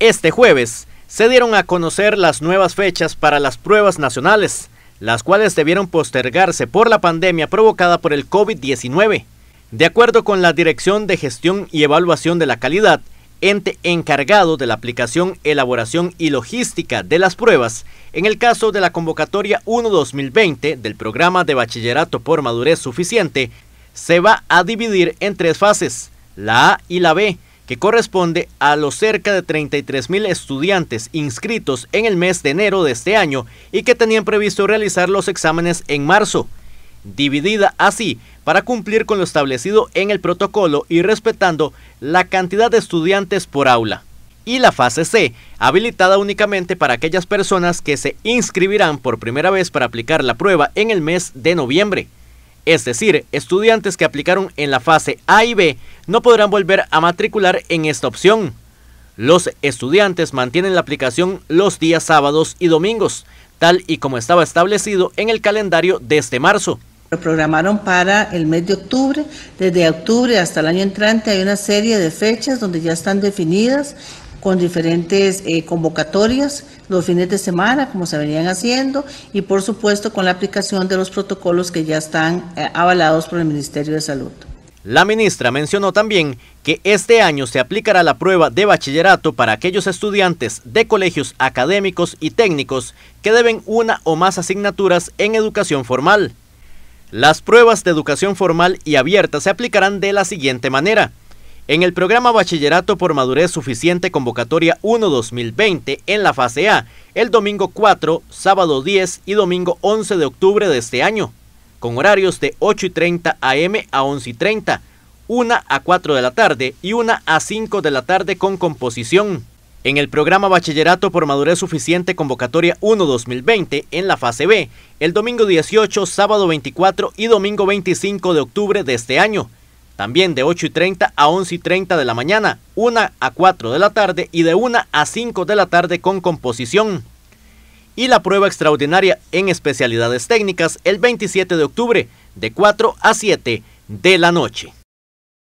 Este jueves se dieron a conocer las nuevas fechas para las pruebas nacionales, las cuales debieron postergarse por la pandemia provocada por el COVID-19. De acuerdo con la Dirección de Gestión y Evaluación de la Calidad, ente encargado de la aplicación, elaboración y logística de las pruebas, en el caso de la convocatoria 1-2020 del programa de bachillerato por madurez suficiente, se va a dividir en tres fases, la A y la B, que corresponde a los cerca de 33,000 estudiantes inscritos en el mes de enero de este año y que tenían previsto realizar los exámenes en marzo, dividida así para cumplir con lo establecido en el protocolo y respetando la cantidad de estudiantes por aula. Y la fase C, habilitada únicamente para aquellas personas que se inscribirán por primera vez para aplicar la prueba en el mes de noviembre. Es decir, estudiantes que aplicaron en la fase A y B no podrán volver a matricular en esta opción. Los estudiantes mantienen la aplicación los días sábados y domingos, tal y como estaba establecido en el calendario de este marzo. Lo programaron para el mes de octubre. Desde octubre hasta el año entrante hay una serie de fechas donde ya están definidas con diferentes eh, convocatorias los fines de semana, como se venían haciendo, y por supuesto con la aplicación de los protocolos que ya están eh, avalados por el Ministerio de Salud. La ministra mencionó también que este año se aplicará la prueba de bachillerato para aquellos estudiantes de colegios académicos y técnicos que deben una o más asignaturas en educación formal. Las pruebas de educación formal y abierta se aplicarán de la siguiente manera. En el programa Bachillerato por Madurez Suficiente Convocatoria 1-2020 en la fase A, el domingo 4, sábado 10 y domingo 11 de octubre de este año, con horarios de 8 y 30 am a 11 y 30, 1 a 4 de la tarde y 1 a 5 de la tarde con composición. En el programa Bachillerato por Madurez Suficiente Convocatoria 1-2020 en la fase B, el domingo 18, sábado 24 y domingo 25 de octubre de este año, también de 8 y 30 a 11 y 30 de la mañana, 1 a 4 de la tarde y de 1 a 5 de la tarde con composición. Y la prueba extraordinaria en especialidades técnicas el 27 de octubre, de 4 a 7 de la noche.